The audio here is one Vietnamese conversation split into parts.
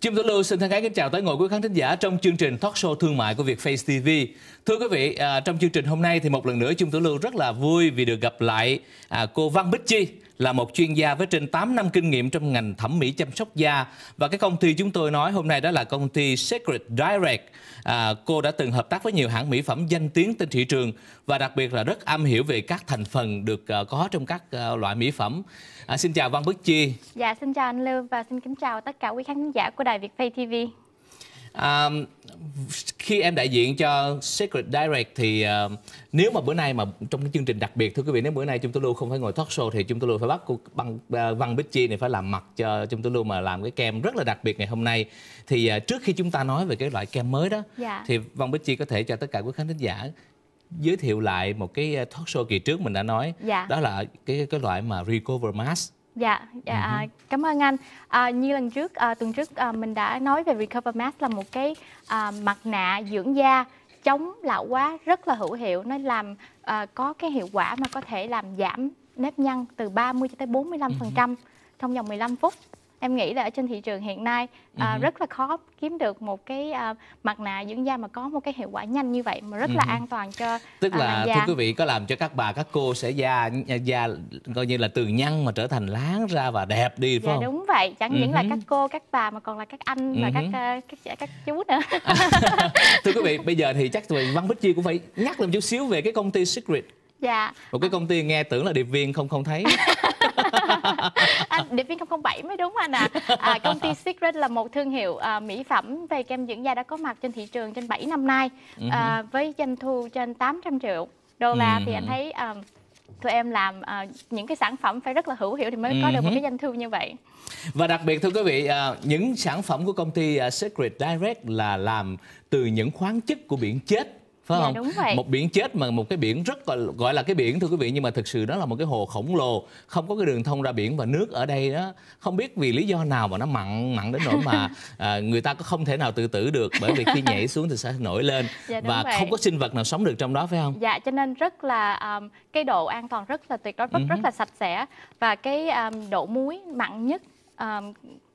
Chim Tử Lưu xin thân ái kính chào tới ngồi quý khán thính giả trong chương trình talk show thương mại của Việt Face TV. Thưa quý vị, à, trong chương trình hôm nay thì một lần nữa Chim Tử Lưu rất là vui vì được gặp lại à, cô Văn Bích Chi là một chuyên gia với trên 8 năm kinh nghiệm trong ngành thẩm mỹ chăm sóc da và cái công ty chúng tôi nói hôm nay đó là công ty Secret Direct. À, cô đã từng hợp tác với nhiều hãng mỹ phẩm danh tiếng trên thị trường và đặc biệt là rất am hiểu về các thành phần được uh, có trong các uh, loại mỹ phẩm. À, xin chào Văn Bức Chi. Dạ, xin chào anh Lưu và xin kính chào tất cả quý khán giả của Đài Việt Pay TV. À, khi em đại diện cho Secret Direct thì uh, nếu mà bữa nay mà trong cái chương trình đặc biệt thưa quý vị nếu bữa nay chúng tôi luôn không phải ngồi talk show thì chúng tôi luôn phải bắt cô băng uh, Văn Bích Chi này phải làm mặt cho chúng tôi luôn mà làm cái kem rất là đặc biệt ngày hôm nay. Thì uh, trước khi chúng ta nói về cái loại kem mới đó dạ. thì Văn Bích Chi có thể cho tất cả quý khán thính giả giới thiệu lại một cái talk show kỳ trước mình đã nói dạ. đó là cái cái loại mà recover mask Dạ, dạ uh ừ -huh. À, cảm ơn anh. À, như lần trước à, tuần trước à, mình đã nói về Recover Mask là một cái à, mặt nạ dưỡng da chống lão hóa rất là hữu hiệu, nó làm à, có cái hiệu quả mà có thể làm giảm nếp nhăn từ 30 cho tới 45% uh -huh. trong vòng 15 phút em nghĩ là ở trên thị trường hiện nay uh, uh-huh. rất là khó kiếm được một cái uh, mặt nạ dưỡng da mà có một cái hiệu quả nhanh như vậy mà rất uh-huh. là an toàn cho tức uh, là da. thưa quý vị có làm cho các bà các cô sẽ da da coi như là từ nhăn mà trở thành láng ra và đẹp đi phải dạ, không? đúng vậy chẳng uh-huh. những là các cô các bà mà còn là các anh uh-huh. và các uh, các các chú nữa thưa quý vị bây giờ thì chắc tụi văn bích chi cũng phải nhắc lên chút xíu về cái công ty secret dạ một cái công ty nghe tưởng là điệp viên không không thấy anh điệp viên 007 mới đúng anh ạ à. à, công ty Secret là một thương hiệu à, mỹ phẩm về kem dưỡng da đã có mặt trên thị trường trên 7 năm nay ừ à, với doanh thu trên 800 triệu đô la ừ thì anh thấy à, tụi em làm uh, những cái sản phẩm phải rất là hữu hiệu thì mới có ừ được một cái doanh thu như vậy và đặc biệt thưa quý vị uh, những sản phẩm của công ty à, Secret Direct là làm từ những khoáng chất của biển chết phải dạ, không đúng vậy. một biển chết mà một cái biển rất gọi, gọi là cái biển thưa quý vị nhưng mà thực sự đó là một cái hồ khổng lồ không có cái đường thông ra biển và nước ở đây đó không biết vì lý do nào mà nó mặn mặn đến nỗi mà à, người ta có không thể nào tự tử được bởi vì khi nhảy xuống thì sẽ nổi lên dạ, và vậy. không có sinh vật nào sống được trong đó phải không dạ cho nên rất là um, cái độ an toàn rất là tuyệt đối rất, uh-huh. rất là sạch sẽ và cái um, độ muối mặn nhất à,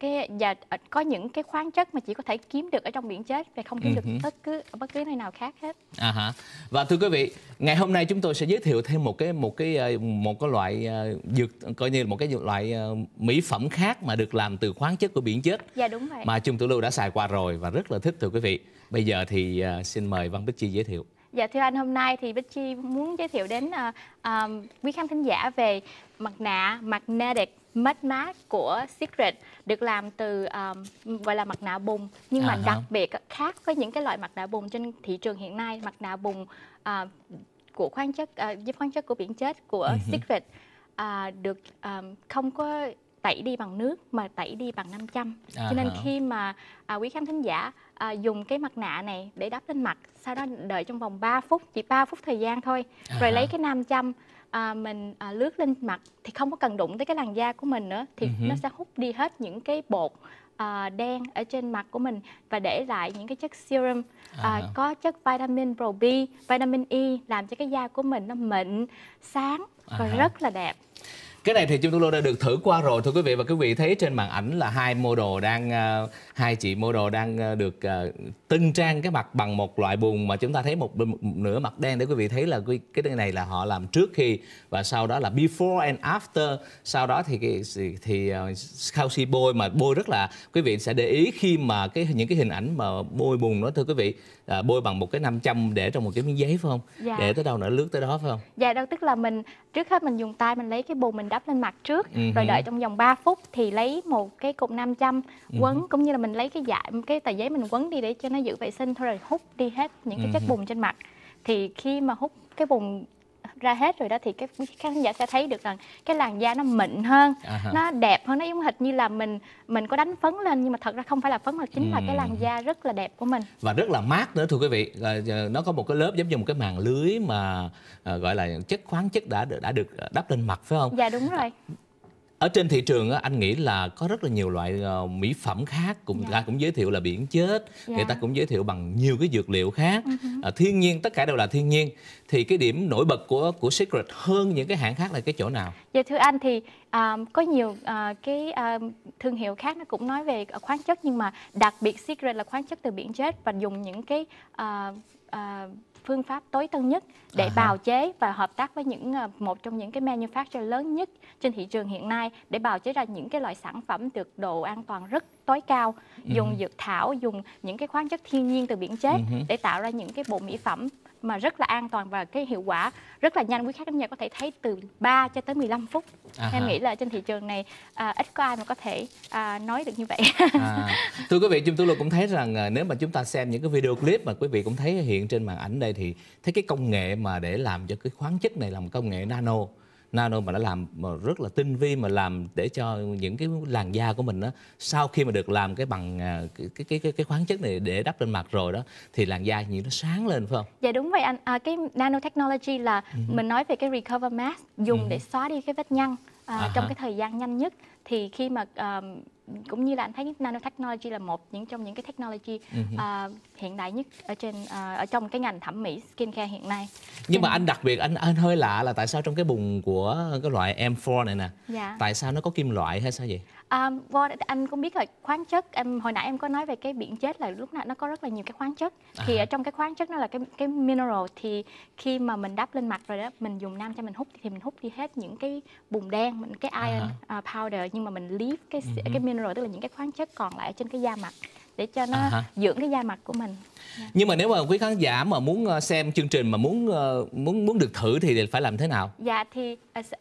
cái và ờ, có những cái khoáng chất mà chỉ có thể kiếm được ở trong biển chết và không kiếm uh-huh. được ừ bất cứ bất cứ nơi nào khác hết. À hả. Và thưa quý vị, ngày hôm nay chúng tôi sẽ giới thiệu thêm một cái một cái ờ, một cái loại ờ, dược coi như là một cái loại mỹ phẩm khác mà được làm từ khoáng chất của biển chết. Dạ đúng vậy. Mà chúng tôi Lưu đã xài qua rồi và rất là thích thưa quý vị. Bây giờ thì xin mời Văn Bích Chi giới thiệu. Dạ thưa anh, hôm nay thì Bích Chi muốn giới thiệu đến uh, uh, quý khán thính giả về mặt nạ Magnetic mắt mát của Secret được làm từ um, gọi là mặt nạ bùn nhưng à mà hả? đặc biệt khác với những cái loại mặt nạ bùn trên thị trường hiện nay mặt nạ bùn uh, của khoáng chất uh, khoáng chất của biển chết của uh-huh. Secret uh, được um, không có tẩy đi bằng nước mà tẩy đi bằng 500 à, cho nên khi mà à, quý khán thính giả à, dùng cái mặt nạ này để đắp lên mặt sau đó đợi trong vòng 3 phút chỉ 3 phút thời gian thôi à, rồi hả? lấy cái nam châm à, mình à, lướt lên mặt thì không có cần đụng tới cái làn da của mình nữa thì uh-huh. nó sẽ hút đi hết những cái bột à, đen ở trên mặt của mình và để lại những cái chất serum à. À, có chất vitamin Pro B, vitamin E làm cho cái da của mình nó mịn, sáng à và à. rất là đẹp cái này thì chúng tôi đã được thử qua rồi thưa quý vị và quý vị thấy trên màn ảnh là hai model đang ờ, hai chị model đang ờ, được ờ, tinh trang cái mặt bằng một loại bùn mà chúng ta thấy một, một nửa mặt đen để quý vị thấy là cái cái này là họ làm trước khi và sau đó là before and after sau đó thì thì, thì Kausi bôi mà bôi rất là quý vị sẽ để ý khi mà cái những cái hình ảnh mà bôi bùn đó thưa quý vị à, bôi bằng một cái 500 để trong một cái miếng giấy phải không dạ. để tới đâu nữa lướt tới đó phải không dạ đâu tức là mình trước hết mình dùng tay mình lấy cái bùn mình đắp lên mặt trước uh ừ -huh. rồi đợi trong vòng 3 phút thì lấy một cái cục 500 uh -huh. quấn cũng như là mình lấy cái dải dạ, cái tờ giấy mình quấn đi để cho nó giữ vệ sinh thôi rồi hút đi hết những cái uh ừ -huh. chất bùn trên mặt thì khi mà hút cái bùn ra hết rồi đó thì các khán giả sẽ thấy được rằng cái làn da nó mịn hơn uh à -huh. nó đẹp hơn nó giống hệt như là mình mình có đánh phấn lên nhưng mà thật ra không phải là phấn mà chính uhm. là cái làn da rất là đẹp của mình và rất là mát nữa thưa quý vị nó có một cái lớp giống như một cái màn lưới mà à, gọi là chất khoáng chất đã đã được đắp lên mặt phải không dạ đúng rồi ở trên thị trường anh nghĩ là có rất là nhiều loại ờ, mỹ phẩm khác cũng dạ. ta cũng giới thiệu là biển chết dạ. người ta cũng giới thiệu bằng nhiều cái dược liệu khác uh-huh. thiên nhiên tất cả đều là thiên nhiên thì cái điểm nổi bật của của secret hơn những cái hãng khác là cái chỗ nào dạ thưa anh thì um, có nhiều uh, cái um, thương hiệu khác nó cũng nói về khoáng chất nhưng mà đặc biệt secret là khoáng chất từ biển chết và dùng những cái uh, uh, phương pháp tối tân nhất để à. bào chế và hợp tác với những ờ, một trong những cái manufacturer lớn nhất trên thị trường hiện nay để bào chế ra những cái loại sản phẩm được độ an toàn rất tối cao, dùng ừ. dược thảo, dùng những cái khoáng chất thiên nhiên từ biển chết ừ. để tạo ra những cái bộ mỹ phẩm mà rất là an toàn và cái hiệu quả rất là nhanh quý khách đến nhà có thể thấy từ 3 cho tới 15 phút à em nghĩ là trên thị trường này à, ít có ai mà có thể à, nói được như vậy à. thưa quý vị chúng tôi cũng thấy rằng à, nếu mà chúng ta xem những cái video clip mà quý vị cũng thấy hiện trên màn ảnh đây thì thấy cái công nghệ mà để làm cho cái khoáng chất này là một công nghệ nano nano mà nó làm mà rất là tinh vi mà làm để cho những cái làn da của mình đó, sau khi mà được làm cái bằng à, cái cái cái, cái khoáng chất này để đắp lên mặt rồi đó thì làn da như nó sáng lên phải không? Dạ đúng vậy anh. À, cái nanotechnology là uh ừ. -huh. mình nói về cái recover mask dùng uh ừ. -huh. để xóa đi cái vết nhăn à, uh -huh. trong à cái thời gian nhanh nhất thì khi mà um, cũng như là anh thấy nanotechnology là một những trong những cái technology uh, hiện đại nhất ở trên uh, ở trong cái ngành thẩm mỹ skincare hiện nay. Nhưng Nên... mà dạ. anh đặc biệt anh anh hơi lạ là tại sao trong cái bùn của cái loại M4 này nè, dạ. tại sao nó có kim loại hay sao vậy? Um, well, anh cũng biết rồi khoáng chất em hồi nãy em có nói về cái biển chết là lúc nào nó có rất là nhiều cái khoáng chất thì à. ở trong cái khoáng chất nó là cái cái mineral thì khi mà mình đắp lên mặt rồi đó mình dùng nam cho mình hút thì mình hút đi hết những cái bùn đen cái iron à. uh, powder nhưng mà mình leave cái uh-huh. cái mineral rồi tức là những cái khoáng chất còn lại trên cái da mặt để cho nó à dưỡng cái da mặt của mình dạ. nhưng mà nếu mà quý khán giả mà muốn ờ, xem chương trình mà muốn ờ, muốn muốn được thử thì phải làm thế nào dạ thì uh,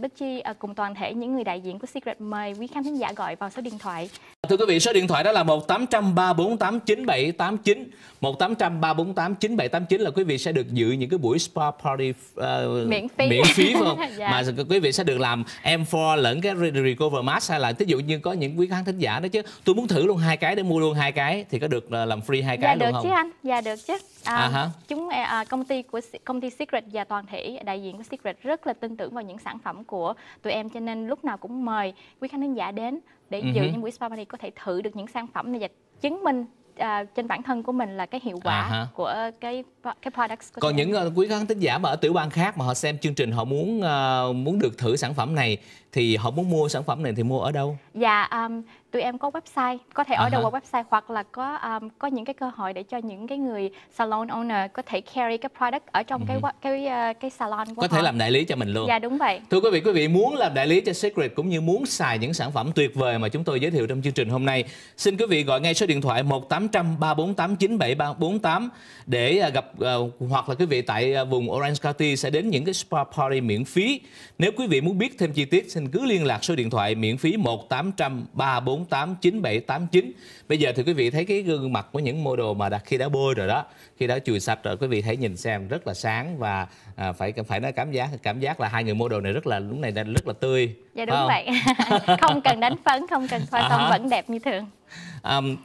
Bích Chi à, cùng toàn thể những người đại diện của Secret mời quý khán thính giả gọi vào số điện thoại. Thưa quý vị, số điện thoại đó là 1800348979. 1800348979 là quý vị sẽ được dự những cái buổi spa party uh, miễn phí miễn phí không? dạ. Mà quý vị sẽ được làm M4 lẫn cái recover mask hay là ví dụ như có những quý khán thính giả đó chứ. Tôi muốn thử luôn hai cái để mua luôn hai cái thì có được ờ, làm free hai cái dạ, luôn được Chứ anh. Dạ được chứ. À, à hả? Chúng à, công ty của công ty Secret và toàn thể đại diện của Secret rất là tin tưởng vào những sản phẩm của tụi em cho nên lúc nào cũng mời quý khán giả đến để dự ừ những buổi spa party có thể thử được những sản phẩm này và chứng minh à, trên bản thân của mình là cái hiệu quả à, của cái cái products của còn những uh, quý khán thính giả mà ở tiểu bang khác mà họ xem chương trình họ muốn uh, muốn được thử sản phẩm này thì họ muốn mua sản phẩm này thì mua ở đâu Dạ, um, tụi em có website, có thể order uh-huh. qua website hoặc là có um, có những cái cơ hội để cho những cái người salon owner có thể carry cái product ở trong uh-huh. cái cái ờ, cái salon của Có họ. thể làm đại lý cho mình luôn. Dạ đúng vậy. Thưa quý vị, quý vị muốn làm đại lý cho Secret cũng như muốn xài những sản phẩm tuyệt vời mà chúng tôi giới thiệu trong chương trình hôm nay, xin quý vị gọi ngay số điện thoại 1800 348 97348 để ờ, gặp uh, hoặc là quý vị tại vùng Orange County sẽ đến những cái spa party miễn phí. Nếu quý vị muốn biết thêm chi tiết xin cứ liên lạc số điện thoại miễn phí 18 800 348 9789. Bây giờ thì quý vị thấy cái gương mặt của những model mà đã, khi đã bôi rồi đó, khi đã chùi sạch rồi quý vị hãy nhìn xem rất là sáng và à, phải phải nói cảm giác cảm giác là hai người model này rất là lúc này đang rất là tươi. Dạ đúng không? vậy. không cần đánh phấn, không cần khoa à. tông vẫn đẹp như thường. Um,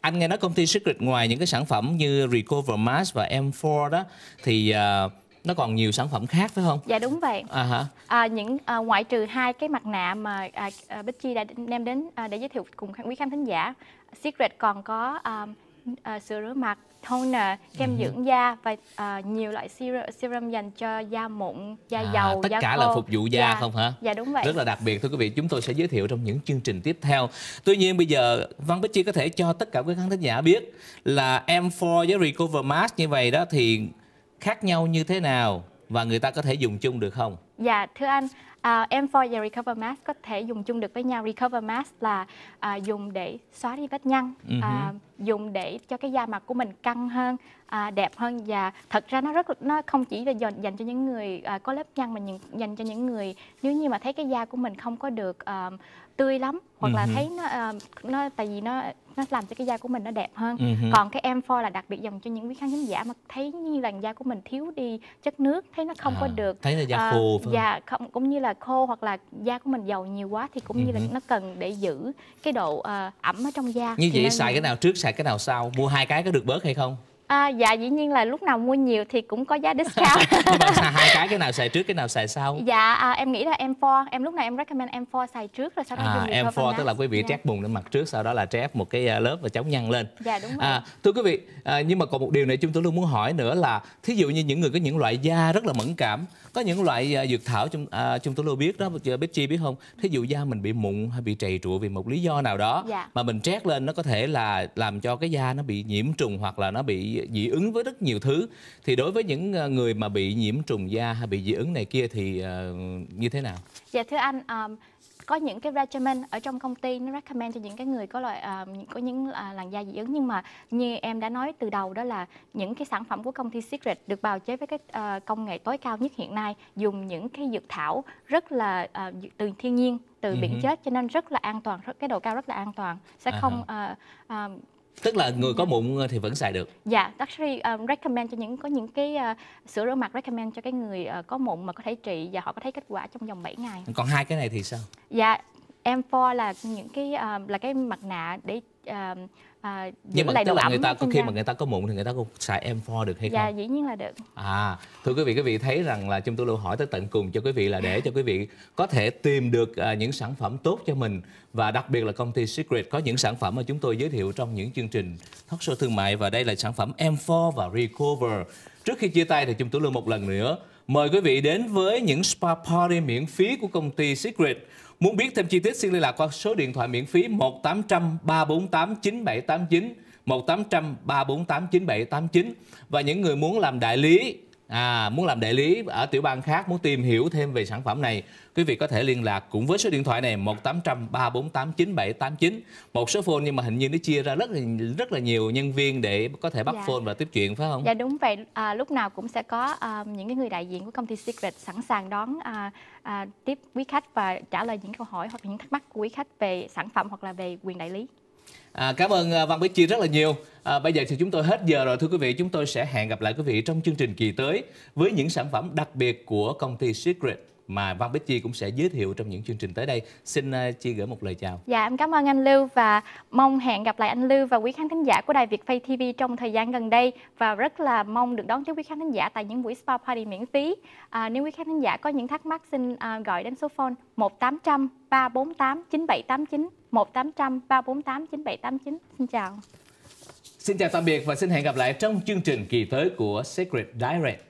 anh nghe nói công ty Secret ngoài những cái sản phẩm như Recover Mask và M4 đó thì uh, nó còn nhiều sản phẩm khác phải không dạ đúng vậy à, hả? À, những à, ngoại trừ hai cái mặt nạ mà à, à, Bích Chi đã đem đến à, để giới thiệu cùng quý khán thính giả Secret còn có à, à, sữa rửa mặt toner kem uh dưỡng da và uh, nhiều loại serum, serum dành cho da mụn da à, dầu tất da cả khô. là phục vụ da dạ, không hả dạ đúng vậy rất là đặc biệt thưa quý vị chúng tôi sẽ giới thiệu trong những chương trình tiếp theo tuy nhiên bây giờ văn bích chi có thể cho tất cả quý khán thính giả biết là m 4 với recover mask như vậy đó thì khác nhau như thế nào và người ta có thể dùng chung được không? Dạ, thưa anh, uh, à, M4 và Recover Mask có thể dùng chung được với nhau. Recover Mask là uh, dùng để xóa đi vết nhăn, uh-huh. uh, dùng để cho cái da mặt của mình căng hơn, uh, đẹp hơn và thật ra nó rất nó không chỉ là dành, dành cho những người uh, có lớp nhăn mà những, dành cho những người nếu như mà thấy cái da của mình không có được uh, tươi lắm hoặc là ừ thấy nó ờ, nó tại vì nó nó làm cho cái da của mình nó đẹp hơn uh-huh. còn cái em for là đặc biệt dành cho những quý khán thính giả mà thấy như làn da của mình thiếu đi chất nước thấy nó không à, có được thấy là da ờ, khô uh, da dạ, không cũng như là khô hoặc là da của mình dầu nhiều quá thì cũng uh-huh. như là nó cần để giữ cái độ uh, ẩm ở trong da như thì vậy nên... xài cái nào trước xài cái nào sau mua hai cái có được bớt hay không À, dạ dĩ nhiên là lúc nào mua nhiều thì cũng có giá discount. Nhưng mà hai cái cái nào xài trước cái nào xài sau? Dạ à, em nghĩ là em for em lúc nào em recommend em for xài trước rồi sau đó à, dùng em for tức là quý vị yeah. Dạ. trát bùn lên mặt trước sau đó là trét một cái à, lớp và chống nhăn lên. Dạ đúng à, rồi. À, thưa quý vị à, nhưng mà còn một điều này chúng tôi luôn muốn hỏi nữa là thí dụ như những người có những loại da rất là mẫn cảm có những loại à, dược thảo chúng à, chúng tôi luôn biết đó biết chi biết không thí dụ da mình bị mụn hay bị trầy trụa vì một lý do nào đó dạ. mà mình trét lên nó có thể là làm cho cái da nó bị nhiễm trùng hoặc là nó bị dị ứng với rất nhiều thứ thì đối với những ờ, người mà bị nhiễm trùng da hay bị dị ứng này kia thì ờ, như thế nào dạ thưa anh um, có những cái regimen ở trong công ty nó recommend cho những cái người có loại uh, có những uh, làn da dị ứng nhưng mà như em đã nói từ đầu đó là những cái sản phẩm của công ty Secret được bào chế với cái uh, công nghệ tối cao nhất hiện nay dùng những cái dược thảo rất là uh, từ thiên nhiên từ uh -huh. biển ừ chết cho nên rất là an toàn rất cái độ cao rất là an toàn sẽ uh à -huh. không uh, uh, tức là người có mụn thì vẫn xài được dạ actually um, recommend cho những có những cái uh, sữa rửa mặt recommend cho cái người uh, có mụn mà có thể trị và họ có thấy kết quả trong vòng 7 ngày còn hai cái này thì sao dạ em for là những cái uh, là cái mặt nạ để uh, à, nhưng mà lại tức là người ta có khi da. mà người ta có mụn thì người ta có xài em for được hay dạ, không? Dạ dĩ nhiên là được. À thưa quý vị quý vị thấy rằng là chúng tôi luôn hỏi tới tận cùng cho quý vị là để cho quý vị có thể tìm được à, những sản phẩm tốt cho mình và đặc biệt là công ty Secret có những sản phẩm mà chúng tôi giới thiệu trong những chương trình thoát show thương mại và đây là sản phẩm em for và recover. Trước khi chia tay thì chúng tôi luôn một lần nữa mời quý vị đến với những spa party miễn phí của công ty Secret Muốn biết thêm chi tiết xin liên lạc qua số điện thoại miễn phí 1800 348 9789 1800 348 9789 và những người muốn làm đại lý à, muốn làm đại lý ở tiểu bang khác muốn tìm hiểu thêm về sản phẩm này quý vị có thể liên lạc cũng với số điện thoại này một tám trăm ba bốn tám chín bảy tám chín một số phone nhưng mà hình như nó chia ra rất là rất là nhiều nhân viên để có thể bắt dạ. phone và tiếp chuyện phải không? Dạ đúng vậy à, lúc nào cũng sẽ có à, những cái người đại diện của công ty Secret sẵn sàng đón à, à, tiếp quý khách và trả lời những câu hỏi hoặc những thắc mắc của quý khách về sản phẩm hoặc là về quyền đại lý. À, cảm ơn à, Văn Bích Chi rất là nhiều. À, bây giờ thì chúng tôi hết giờ rồi thưa quý vị. Chúng tôi sẽ hẹn gặp lại quý vị trong chương trình kỳ tới với những sản phẩm đặc biệt của công ty Secret mà Văn Bích Chi cũng sẽ giới thiệu trong những chương trình tới đây. Xin uh, Chi gửi một lời chào. Dạ, em cảm ơn anh Lưu và mong hẹn gặp lại anh Lưu và quý khán thính giả của Đài Việt Pay TV trong thời gian gần đây và rất là mong được đón tiếp quý khán thính giả tại những buổi spa party miễn phí. À, nếu quý khán thính giả có những thắc mắc xin uh, gọi đến số phone 1800 348 9789 1800 348 9789. Xin chào. Xin chào tạm biệt và xin hẹn gặp lại trong chương trình kỳ tới của Secret Direct.